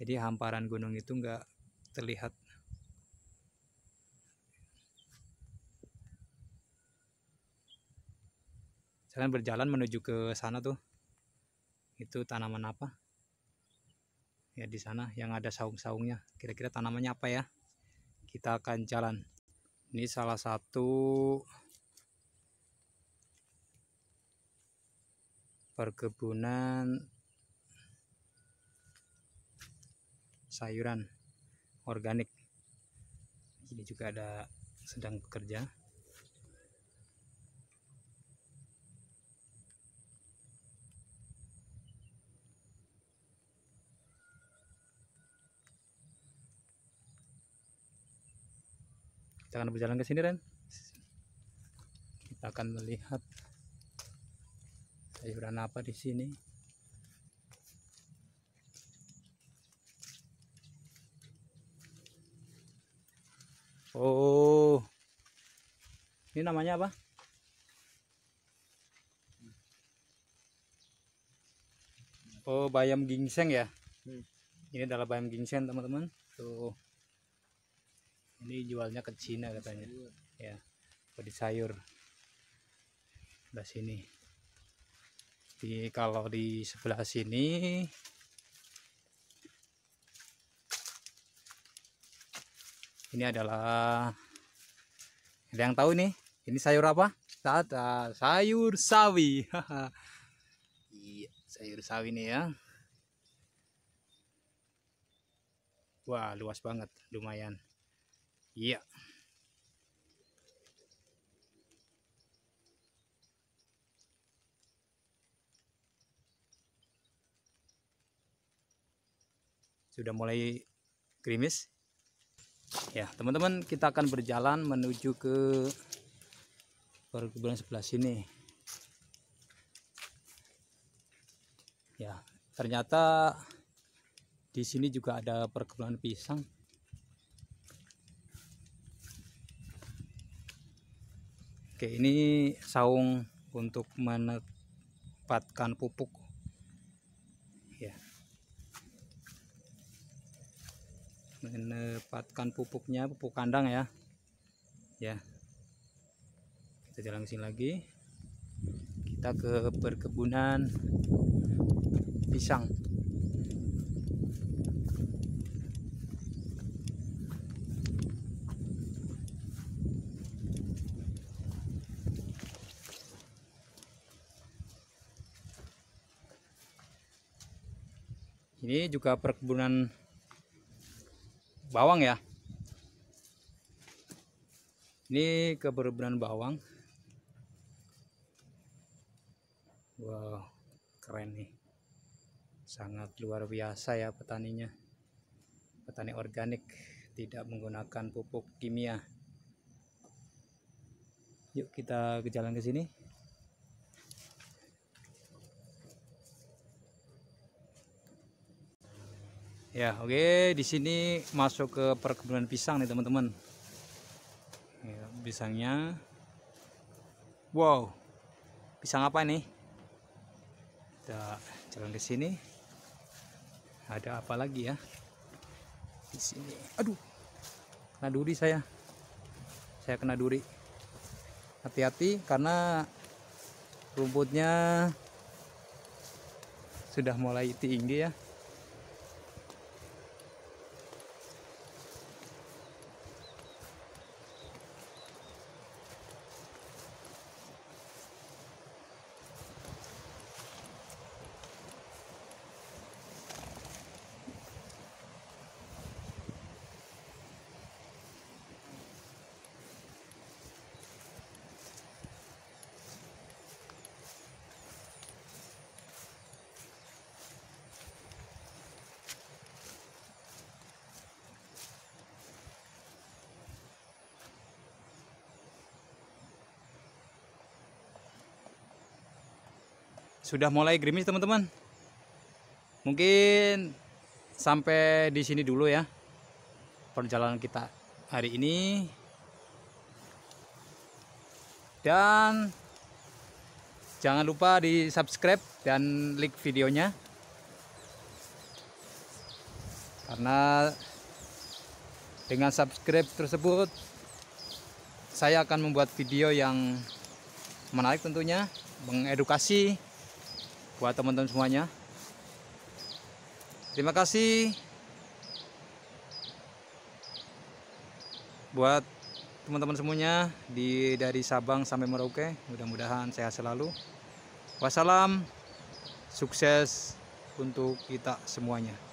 jadi hamparan gunung itu nggak terlihat saya berjalan menuju ke sana tuh itu tanaman apa ya di sana yang ada saung-saungnya kira-kira tanamannya apa ya kita akan jalan ini salah satu perkebunan sayuran organik ini juga ada sedang bekerja kita akan berjalan ke sini Ren kita akan melihat sayuran apa di sini Oh. Ini namanya apa? Oh, bayam gingseng ya. Hmm. Ini adalah bayam gingseng, teman-teman. Tuh. Ini jualnya ke Cina katanya. Ya. Di sayur. Di sini. Di kalau di sebelah sini ini adalah ada yang tahu nih ini sayur apa Tata, ah, sayur sawi iya sayur sawi nih ya wah luas banget lumayan iya sudah mulai gerimis ya teman-teman kita akan berjalan menuju ke perkebunan sebelah sini ya ternyata di sini juga ada perkebunan pisang oke ini saung untuk menempatkan pupuk menempatkan pupuknya pupuk kandang ya ya kita jalan sini lagi kita ke perkebunan pisang ini juga perkebunan bawang ya ini keberbenan bawang wow keren nih sangat luar biasa ya petaninya petani organik tidak menggunakan pupuk kimia yuk kita ke jalan ke sini Ya, oke, okay, di sini masuk ke perkebunan pisang nih, teman-teman. Ya, pisangnya. Wow. Pisang apa nih? Kita jalan ke sini. Ada apa lagi ya? Di sini. Aduh. Kena duri saya. Saya kena duri. Hati-hati karena rumputnya sudah mulai tinggi ya. sudah mulai gerimis teman-teman mungkin sampai di sini dulu ya perjalanan kita hari ini dan jangan lupa di subscribe dan like videonya karena dengan subscribe tersebut saya akan membuat video yang menarik tentunya mengedukasi buat teman-teman semuanya terima kasih buat teman-teman semuanya di dari Sabang sampai Merauke mudah-mudahan sehat selalu wassalam sukses untuk kita semuanya